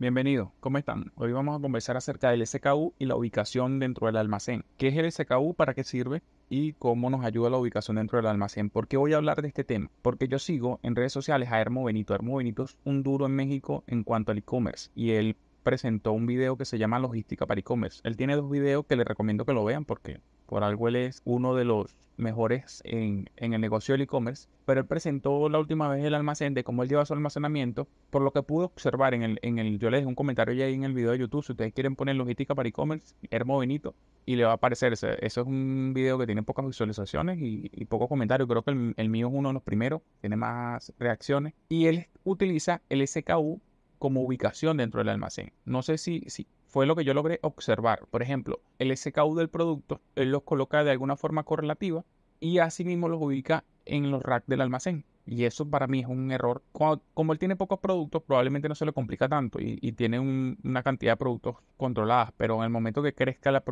Bienvenido, ¿cómo están? Hoy vamos a conversar acerca del SKU y la ubicación dentro del almacén. ¿Qué es el SKU? ¿Para qué sirve? y cómo nos ayuda la ubicación dentro del almacén. ¿Por qué voy a hablar de este tema? Porque yo sigo en redes sociales a Hermo Benito. Hermo Benito un duro en México en cuanto al e-commerce y él presentó un video que se llama Logística para e-commerce. Él tiene dos videos que le recomiendo que lo vean porque por algo él es uno de los mejores en, el negocio del e-commerce. Pero él presentó la última vez el almacén de cómo él lleva su almacenamiento. Por lo que pude observar en el, yo le dejé un comentario ya ahí en el video de YouTube. Si ustedes quieren poner logística para e-commerce, Hermo Benito, y le va a aparecer. Eso es un video que tiene pocas visualizaciones y, pocos comentarios. Creo que el, mío es uno de los primeros, tiene más reacciones. Y él utiliza el SKU como ubicación dentro del almacén. No sé si, si, fue lo que yo logré observar. Por ejemplo, el SKU del producto, él los coloca de alguna forma correlativa y asimismo los ubica en los racks del almacén. Y eso para mí es un error. como él tiene pocos productos, probablemente no se le complica tanto y, tiene una cantidad de productos controladas. Pero en el momento que crezca la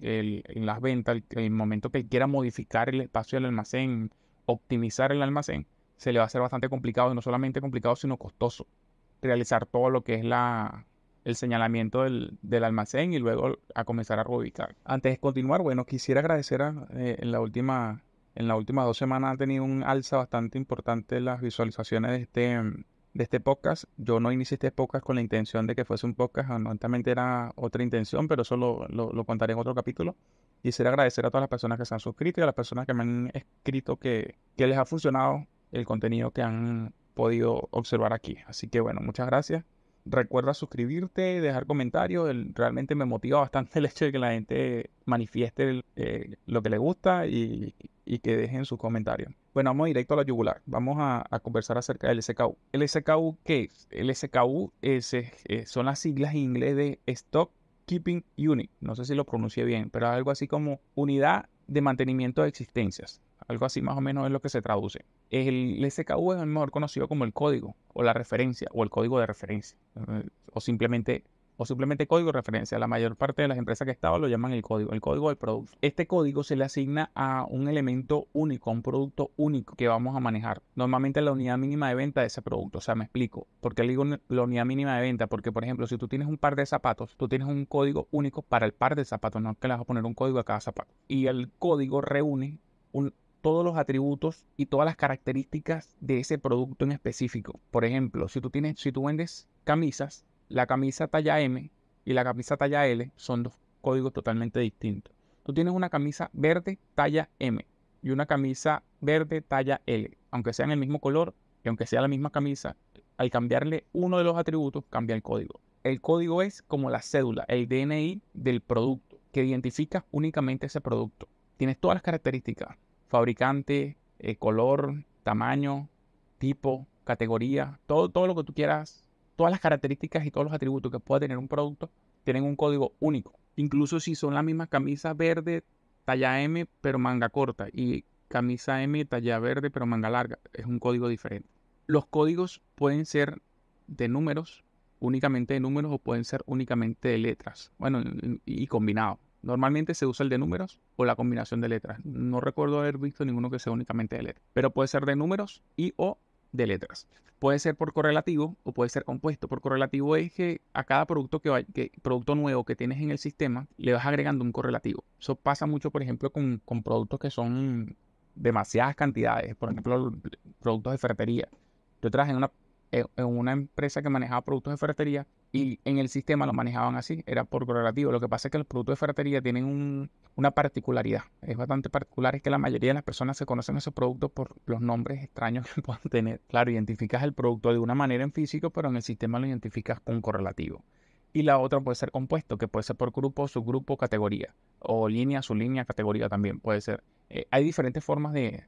el, en las ventas, en el, momento que quiera modificar el espacio del almacén, optimizar el almacén, se le va a hacer bastante complicado. Y no solamente complicado, sino costoso realizar todo lo que es la, el señalamiento del, almacén y luego a comenzar a reubicar. Antes de continuar, bueno, quisiera agradecer a, eh, en la última en las últimas dos semanas ha tenido un alza bastante importante las visualizaciones de este, de este podcast. Yo no inicié este podcast con la intención de que fuese un podcast, honestamente era otra intención, pero eso lo, contaré en otro capítulo. Quisiera agradecer a todas las personas que se han suscrito y a las personas que me han escrito que, que les ha funcionado el contenido que han podido observar aquí. Así que bueno, muchas gracias. Recuerda suscribirte, dejar comentarios. realmente me motiva bastante el hecho de que la gente manifieste eh, lo que le gusta y, que dejen sus comentarios. Bueno, vamos directo a la yugular. Vamos a, conversar acerca del SKU. ¿El SKU qué es? El SKU son las siglas en inglés de Stock Keeping Unit. No sé si lo pronuncié bien, pero es algo así como unidad de mantenimiento de existencias. Algo así más o menos es lo que se traduce. El SKU es mejor conocido como el código o la referencia o el código de referencia eh, o simplemente o simplemente código de referencia. La mayor parte de las empresas que he lo llaman el código, el código del producto. Este código se le asigna a un elemento único, a un producto único que vamos a manejar. Normalmente la unidad mínima de venta de ese producto. O sea, me explico. ¿Por qué le digo la unidad mínima de venta? Porque, por ejemplo, si tú tienes un par de zapatos, tú tienes un código único para el par de zapatos, no es que le vas a poner un código a cada zapato. Y el código reúne un, todos los atributos y todas las características de ese producto en específico. Por ejemplo, si tú tienes, si tú vendes camisas, la camisa talla M y la camisa talla L son dos códigos totalmente distintos. Tú tienes una camisa verde talla M y una camisa verde talla L, aunque sean el mismo color y aunque sea la misma camisa, al cambiarle uno de los atributos cambia el código. El código es como la cédula, el DNI del producto que identifica únicamente ese producto. Tienes todas las características, fabricante, eh, color, tamaño, tipo, categoría, todo, todo lo que tú quieras, todas las características y todos los atributos que pueda tener un producto, tienen un código único. Incluso si son las mismas camisa verde, talla M, pero manga corta, y camisa M, talla verde, pero manga larga, es un código diferente. Los códigos pueden ser de números, únicamente de números, o pueden ser únicamente de letras, bueno, y combinado. Normalmente se usa el de números o la combinación de letras. No recuerdo haber visto ninguno que sea únicamente de letras, pero puede ser de números y o de letras. Puede ser por correlativo o puede ser compuesto. Por correlativo es que a cada producto, que, que producto nuevo que tienes en el sistema le vas agregando un correlativo. Eso pasa mucho, por ejemplo, con, productos que son demasiadas cantidades. Por ejemplo, productos de ferretería. Yo trabajé en una, en una empresa que manejaba productos de ferretería y en el sistema lo manejaban así, era por correlativo. Lo que pasa es que los productos de ferretería tienen un, una particularidad, es bastante particular, es que la mayoría de las personas se conocen esos productos por los nombres extraños que puedan tener. Claro, identificas el producto de una manera en físico, pero en el sistema lo identificas con correlativo. Y la otra puede ser compuesto, que puede ser por grupo, subgrupo, categoría, o línea, línea categoría también puede ser. Eh, hay diferentes formas de,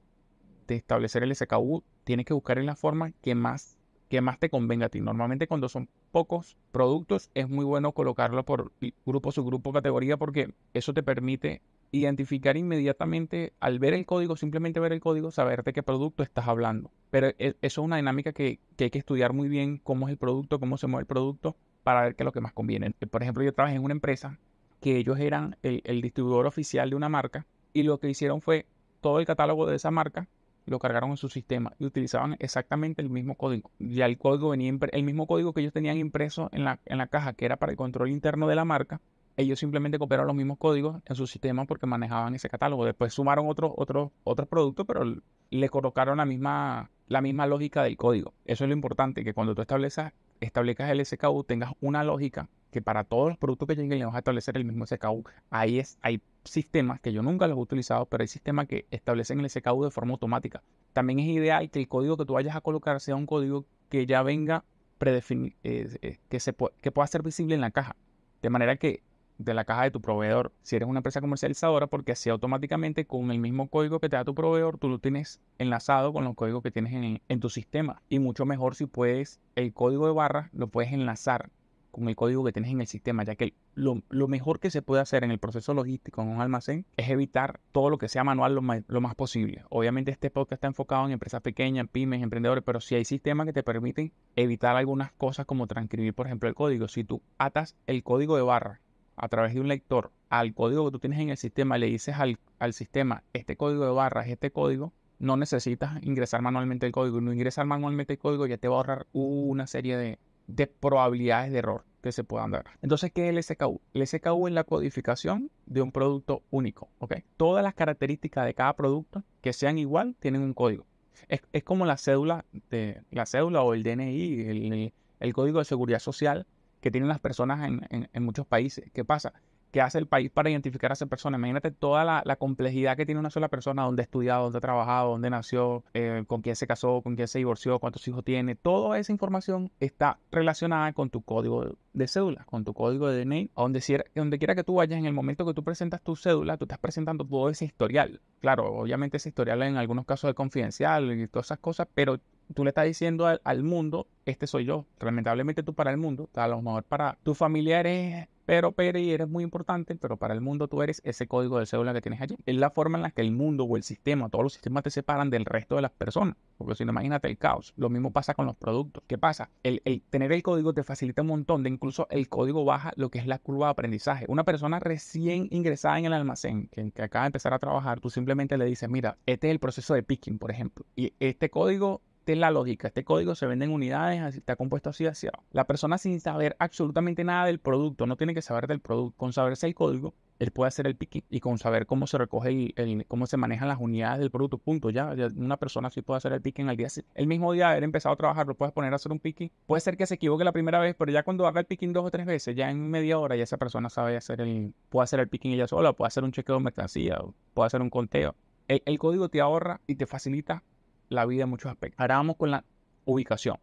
de establecer el SKU, tienes que buscar en la forma que más que más te convenga a ti. Normalmente cuando son pocos productos es muy bueno colocarlo por grupo, subgrupo, categoría porque eso te permite identificar inmediatamente al ver el código, simplemente ver el código, saber de qué producto estás hablando. Pero e, eso es una dinámica que, hay que estudiar muy bien, cómo es el producto, cómo se mueve el producto, para ver qué es lo que más conviene. Eh, por ejemplo, yo trabajé en una empresa que ellos eran el distribuidor oficial de una marca y lo que hicieron fue todo el catálogo de esa marca lo cargaron en su sistema y utilizaban exactamente el mismo código. Ya el código venía el mismo código que ellos tenían impreso en la, en la caja, que era para el control interno de la marca. Ellos simplemente copiaron los mismos códigos en su sistema porque manejaban ese catálogo. Después sumaron otros otros productos, pero le colocaron la misma, la misma lógica del código. Eso es lo importante, que cuando tú establezas, establezcas el SKU, tengas una lógica que para todos los productos que lleguen le vas a establecer el mismo SKU. Ahí es, hay sistemas que yo nunca los he utilizado, pero hay sistemas que establecen el SKU de forma automática. También es ideal que el código que tú vayas a colocar sea un código que ya venga predefinido, eh, eh, que, pueda ser visible en la caja. De manera que de la caja de tu proveedor, si eres una empresa comercializadora, porque así automáticamente con el mismo código que te da tu proveedor, tú lo tienes enlazado con los códigos que tienes en tu sistema. Y mucho mejor si puedes, el código de barra lo puedes enlazar con el código que tienes en el sistema, ya que lo, mejor que se puede hacer en el proceso logístico en un almacén es evitar todo lo que sea manual lo más, posible. Obviamente este podcast está enfocado en empresas pequeñas, pymes, emprendedores, pero si hay sistemas que te permiten evitar algunas cosas como transcribir, por ejemplo, el código, si tú atas el código de barra a través de un lector al código que tú tienes en el sistema, y le dices al, al sistema, este código de barra es este código, no necesitas ingresar manualmente el código. No ingresar manualmente el código ya te va a ahorrar una serie de, de probabilidades de error que se puedan dar. Entonces, ¿qué es el SKU? El SKU es la codificación de un producto único. ¿ok? Todas las características de cada producto que sean igual tienen un código. Es, como la cédula, de, la cédula o el DNI, el, código de seguridad social que tienen las personas en, en muchos países. ¿Qué pasa? ¿Qué hace el país para identificar a esa persona? Imagínate toda la, complejidad que tiene una sola persona, dónde ha estudiado, dónde ha trabajado, dónde nació, eh, con quién se casó, con quién se divorció, cuántos hijos tiene. Toda esa información está relacionada con tu código de de cédula con tu código de DNI, a donde, donde quiera que tú vayas, en el momento que tú presentas tu cédula, tú estás presentando todo ese historial. Claro, obviamente ese historial en algunos casos es confidencial y todas esas cosas, pero tú le estás diciendo al, mundo, este soy yo. Lamentablemente tú para el mundo, a lo mejor para tus familiares pero pero y eres muy importante, pero para el mundo tú eres ese código de cédula que tienes allí. Es la forma en la que el mundo o el sistema, todos los sistemas te separan del resto de las personas. Porque si no, imagínate el caos. Lo mismo pasa con los productos. ¿Qué pasa? El, el tener el código te facilita un montón de, incluso el código baja lo que es la curva de aprendizaje. Una persona recién ingresada en el almacén, que, acaba de empezar a trabajar, tú simplemente le dices, mira, este es el proceso de picking, por ejemplo, y este código esta la lógica. Este código se vende en unidades, está compuesto así, así. La persona sin saber absolutamente nada del producto, no tiene que saber del producto. Con saberse el código, él puede hacer el picking y con saber cómo se recoge y cómo se manejan las unidades del producto, punto. Ya, una persona sí puede hacer el picking al día. El mismo día haber empezado a trabajar, lo puedes poner a hacer un picking. Puede ser que se equivoque la primera vez, pero ya cuando haga el picking dos o tres veces, ya en media hora ya esa persona sabe hacer el, puede hacer el picking ella sola, puede hacer un chequeo de mercancía, puede hacer un conteo. El, el código te ahorra y te facilita la vida en muchos aspectos. Ahora vamos con la ubicación.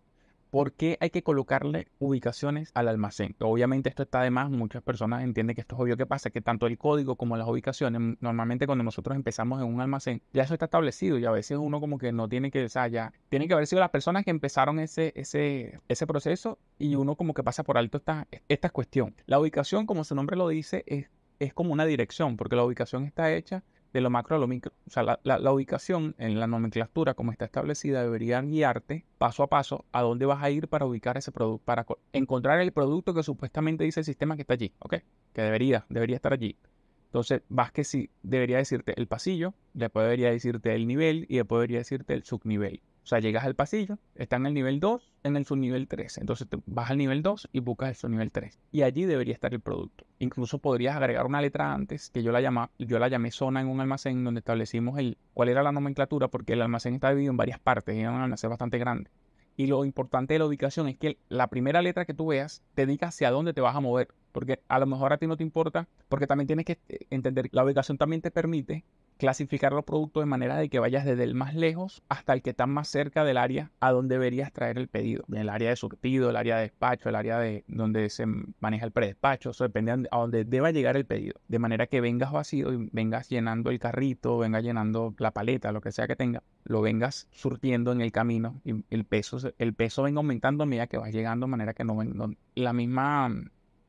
¿Por qué hay que colocarle ubicaciones al almacén? Obviamente esto está además, muchas personas entienden que esto es obvio que pasa, que tanto el código como las ubicaciones, mm, normalmente cuando nosotros empezamos en un almacén, ya eso está establecido y a veces uno como que no tiene que, o ya tiene que haber sido las personas que empezaron ese, ese, ese proceso y uno como que pasa por alto esta, esta cuestión. La ubicación, como su nombre lo dice, es, es como una dirección, porque la ubicación está hecha de lo macro a lo micro. O sea, la, ubicación en la nomenclatura como está establecida debería guiarte paso a paso a dónde vas a ir para ubicar ese producto, para encontrar el producto que supuestamente dice el sistema que está allí, ¿ok? Que debería, debería estar allí. Entonces, vas que sí, debería decirte el pasillo, después debería decirte el nivel y después debería decirte el subnivel. O sea, llegas al pasillo, está en el nivel 2, en el subnivel 3. Entonces te vas al nivel 2 y buscas el subnivel 3. Y allí debería estar el producto. Incluso podrías agregar una letra antes, que yo la, yo la llamé zona en un almacén donde establecimos el, cuál era la nomenclatura, porque el almacén está dividido en varias partes, era un almacén bastante grande. Y lo importante de la ubicación es que la primera letra que tú veas te diga hacia dónde te vas a mover. Porque a lo mejor a ti no te importa, porque también tienes que eh, entender, que la ubicación también te permite clasificar los productos de manera de que vayas desde el más lejos hasta el que está más cerca del área a donde deberías traer el pedido. El área de surtido, el área de despacho, el área de donde se maneja el predespacho, eso depende a donde deba llegar el pedido. De manera que vengas vacío y vengas llenando el carrito, vengas llenando la paleta, lo que sea que tenga, lo vengas surtiendo en el camino y el peso, el peso venga aumentando a medida que vas llegando, de manera que no, no la misma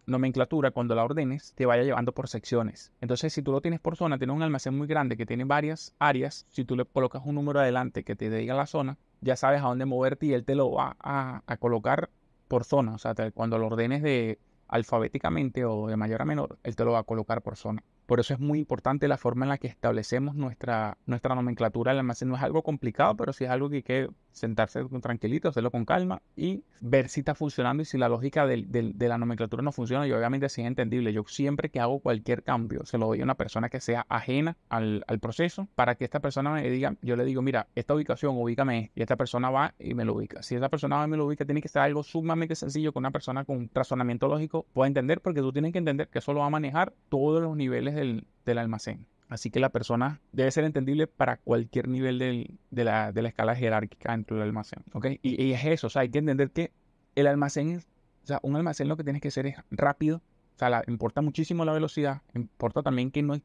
nomenclatura, cuando la ordenes, te vaya llevando por secciones. Entonces, si tú lo tienes por zona, tienes un almacén muy grande que tiene varias áreas, si tú le colocas un número adelante que te diga la zona, ya sabes a dónde moverte y él te lo va a, a colocar por zona. O sea, cuando lo ordenes de alfabéticamente o de mayor a menor, él te lo va a colocar por zona. Por eso es muy importante la forma en la que establecemos nuestra, nuestra nomenclatura El almacén. No es algo complicado, pero sí es algo que que sentarse tranquilito, hacerlo con calma y ver si está funcionando y si la lógica de, la nomenclatura no funciona. Y obviamente si es entendible, yo siempre que hago cualquier cambio, se lo doy a una persona que sea ajena al, proceso para que esta persona me diga, yo le digo, mira, esta ubicación, ubícame y esta persona va y me lo ubica. Si esta persona va y me lo ubica, tiene que ser algo sumamente sencillo con una persona con razonamiento lógico pueda entender porque tú tienes que entender que eso lo va a manejar todos los niveles del almacén. Así que la persona debe ser entendible para cualquier nivel de, la, escala jerárquica dentro del almacén. ¿ok? Y, es eso, o sea, hay que entender que el almacén, o sea, un almacén lo que tienes que hacer es rápido, o sea, importa muchísimo la velocidad, importa también que, no,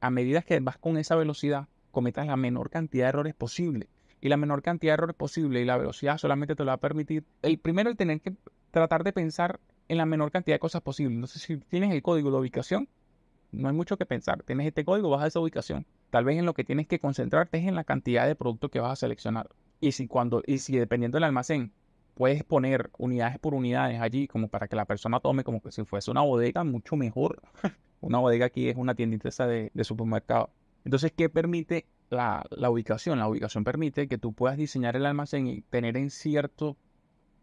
a medida que vas con esa velocidad, cometas la menor cantidad de errores posible. Y la menor cantidad de errores posible y la velocidad solamente te lo va a permitir. El primero, el tener que tratar de pensar en la menor cantidad de cosas posible. Entonces, si tienes el código de ubicación, no hay mucho que pensar. Tienes este código, vas a esa ubicación. Tal vez en lo que tienes que concentrarte es en la cantidad de producto que vas a seleccionar. Y si cuando, y si dependiendo del almacén, puedes poner unidades por unidades allí, como para que la persona tome como que si fuese una bodega, mucho mejor. una bodega aquí es una tiendita de, supermercado. Entonces, ¿qué permite la, ubicación? La ubicación permite que tú puedas diseñar el almacén y tener en cierto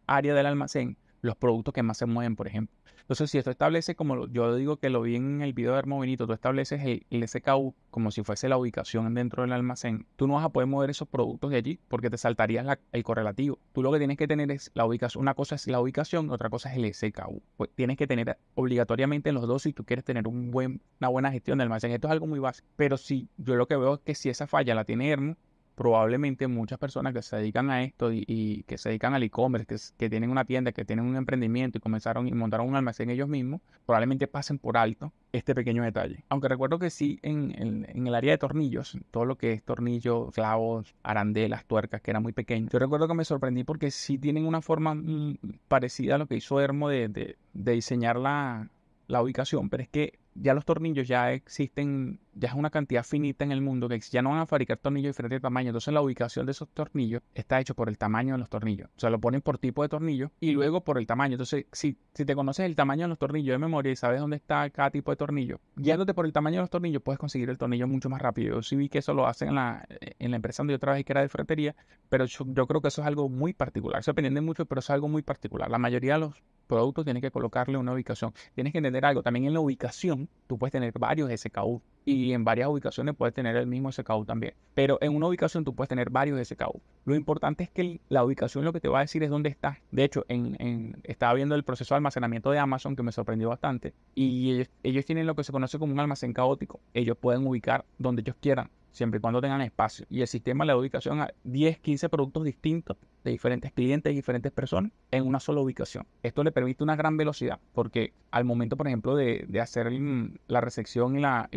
área del almacén los productos que más se mueven, por ejemplo. Entonces, si esto establece, como yo digo que lo vi en el video de Hermo Benito, tú estableces el, SKU como si fuese la ubicación dentro del almacén, tú no vas a poder mover esos productos de allí porque te saltarías el correlativo. Tú lo que tienes que tener es la ubicación. Una cosa es la ubicación, otra cosa es el SKU. Pues tienes que tener obligatoriamente los dos si tú quieres tener una buena gestión del almacén. Esto es algo muy básico. Pero si yo lo que veo es que si esa falla la tiene Hermo, probablemente muchas personas que se dedican a esto y, que se dedican al e-commerce, que, tienen una tienda, que tienen un emprendimiento y comenzaron y montaron un almacén ellos mismos, probablemente pasen por alto este pequeño detalle. Aunque recuerdo que sí, en, el área de tornillos, todo lo que es tornillos, clavos, arandelas, tuercas, que era muy pequeño. Yo recuerdo que me sorprendí porque sí tienen una forma mm, parecida a lo que hizo Hermo de, diseñar la, la ubicación, pero es que ya los tornillos ya existen ya es una cantidad finita en el mundo que ya no van a fabricar tornillos de diferentes Entonces la ubicación de esos tornillos está hecho por el tamaño de los tornillos. O sea, lo ponen por tipo de tornillo y luego por el tamaño. Entonces, si, si te conoces el tamaño de los tornillos de memoria y sabes dónde está cada tipo de tornillo, guiándote por el tamaño de los tornillos puedes conseguir el tornillo mucho más rápido. Yo sí vi que eso lo hacen en la, en la empresa donde yo trabajé que era de ferretería, pero yo, creo que eso es algo muy particular. Eso depende mucho, pero es algo muy particular. La mayoría de los productos tienen que colocarle una ubicación. Tienes que entender algo. También en la ubicación tú puedes tener varios SKU y en varias ubicaciones puedes tener el mismo SKU también. Pero en una ubicación tú puedes tener varios SKU. Lo importante es que la ubicación lo que te va a decir es dónde estás. De hecho, en, estaba viendo el proceso de almacenamiento de Amazon que me sorprendió bastante. Y ellos, ellos tienen lo que se conoce como un almacén caótico. Ellos pueden ubicar donde ellos quieran, siempre y cuando tengan espacio. Y el sistema le da ubicación a 10, 15 productos distintos diferentes clientes, y diferentes personas en una sola ubicación. Esto le permite una gran velocidad porque al momento, por ejemplo, de, hacer la recepción y la,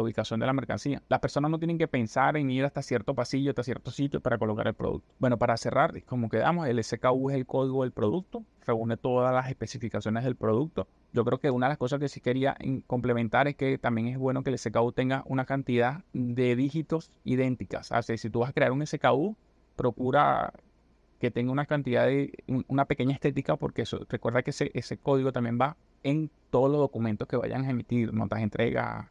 ubicación de la mercancía, las personas no tienen que pensar en ir hasta cierto pasillo, hasta cierto sitio para colocar el producto. Bueno, para cerrar, como quedamos, el SKU es el código del producto, reúne todas las especificaciones del producto. Yo creo que una de las cosas que sí quería complementar es que también es bueno que el SKU tenga una cantidad de dígitos idénticas. Así si tú vas a crear un SKU, procura que tenga una cantidad de, una pequeña estética, porque eso, recuerda que ese, código también va en todos los documentos que vayan a emitir, notas de entrega,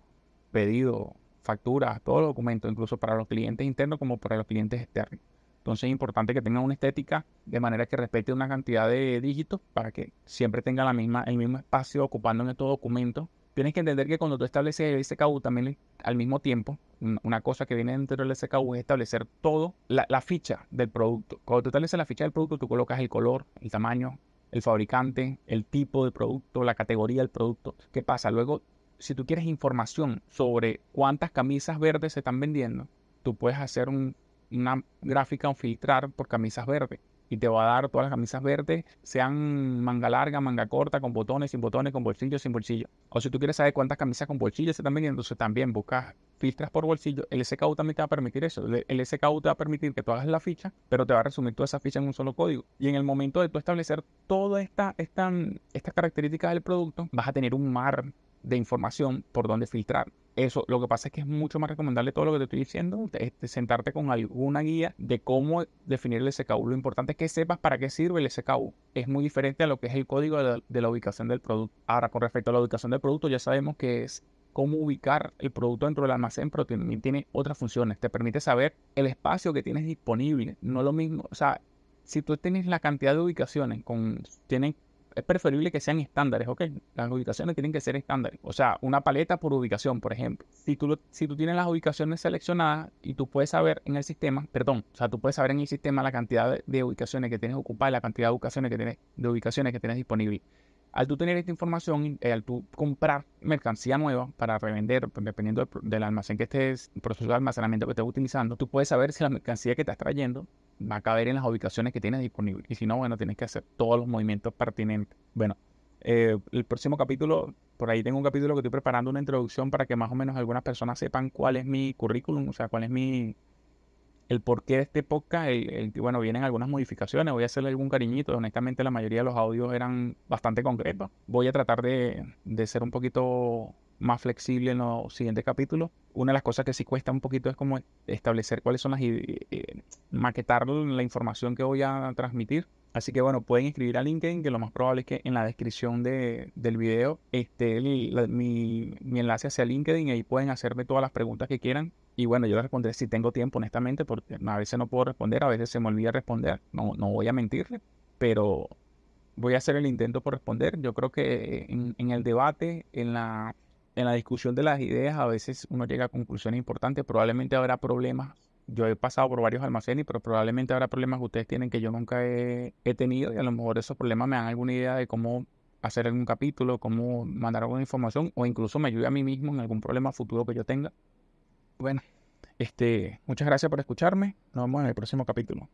pedido, facturas, todos los documentos, incluso para los clientes internos como para los clientes externos. Entonces es importante que tenga una estética de manera que respete una cantidad de dígitos para que siempre tenga la misma, el mismo espacio ocupando en estos documentos tienes que entender que cuando tú estableces el SKU también al mismo tiempo, una cosa que viene dentro del SKU es establecer todo, la, ficha del producto. Cuando tú estableces la ficha del producto, tú colocas el color, el tamaño, el fabricante, el tipo de producto, la categoría del producto. ¿Qué pasa? Luego, si tú quieres información sobre cuántas camisas verdes se están vendiendo, tú puedes hacer una gráfica o filtrar por camisas verdes y te va a dar todas las camisas verdes, sean manga larga, manga corta, con botones, sin botones, con bolsillo, sin bolsillo. O si tú quieres saber cuántas camisas con bolsillo se también, entonces también buscas filtras por bolsillo. El SKU también te va a permitir eso. El SKU te va a permitir que tú hagas la ficha, pero te va a resumir toda esa ficha en un solo código. Y en el momento de tú establecer todas estas esta, estas características del producto, vas a tener un mar de información por donde filtrar eso, lo que pasa es que es mucho más recomendable todo lo que te estoy diciendo, este, sentarte con alguna guía de cómo definir el SKU. Lo importante es que sepas para qué sirve el SKU. Es muy diferente a lo que es el código de la, ubicación del producto. Ahora, con respecto a la ubicación del producto, ya sabemos que es cómo ubicar el producto dentro del almacén, pero también tiene otras funciones. Te permite saber el espacio que tienes disponible. No lo mismo, o sea, si tú tienes la cantidad de ubicaciones, con, tienen es preferible que sean estándares, ¿ok? Las ubicaciones tienen que ser estándares. O sea, una paleta por ubicación, por ejemplo. Si tú, si tú tienes las ubicaciones seleccionadas y tú puedes saber en el sistema, perdón, o sea, tú puedes saber en el sistema la cantidad de, ubicaciones que tienes ocupadas la cantidad de ubicaciones que tienes, de ubicaciones que tienes disponibles. Al tú tener esta información, eh, al tú comprar mercancía nueva para revender, pues, dependiendo del, almacén que estés, proceso de almacenamiento que estés utilizando, tú puedes saber si la mercancía que estás trayendo va a caber en las ubicaciones que tienes disponibles. Y si no, bueno, tienes que hacer todos los movimientos pertinentes. Bueno, eh, el próximo capítulo, por ahí tengo un capítulo que estoy preparando una introducción para que más o menos algunas personas sepan cuál es mi currículum, o sea, cuál es mi, el porqué de este podcast, bueno, vienen algunas modificaciones, voy a hacerle algún cariñito, honestamente la mayoría de los audios eran bastante concretos. Voy a tratar de, de ser un poquito más flexible en los siguientes capítulos. Una de las cosas que sí cuesta un poquito es como establecer cuáles son las... Eh, maquetar la información que voy a transmitir. Así que bueno, pueden escribir a LinkedIn, que lo más probable es que en la descripción del video esté mi, enlace hacia LinkedIn y ahí pueden hacerme todas las preguntas que quieran. Y bueno, yo les responderé si tengo tiempo, honestamente, porque a veces no puedo responder, a veces se me olvida responder. No, no voy a mentirle, pero voy a hacer el intento por responder. Yo creo que en el debate, en la en la discusión de las ideas a veces uno llega a conclusiones importantes, probablemente habrá problemas. Yo he pasado por varios almacenes, pero probablemente habrá problemas que ustedes tienen que yo nunca he, tenido y a lo mejor esos problemas me dan alguna idea de cómo hacer algún capítulo, cómo mandar alguna información o incluso me ayude a mí mismo en algún problema futuro que yo tenga. Bueno, este, muchas gracias por escucharme. Nos vemos en el próximo capítulo.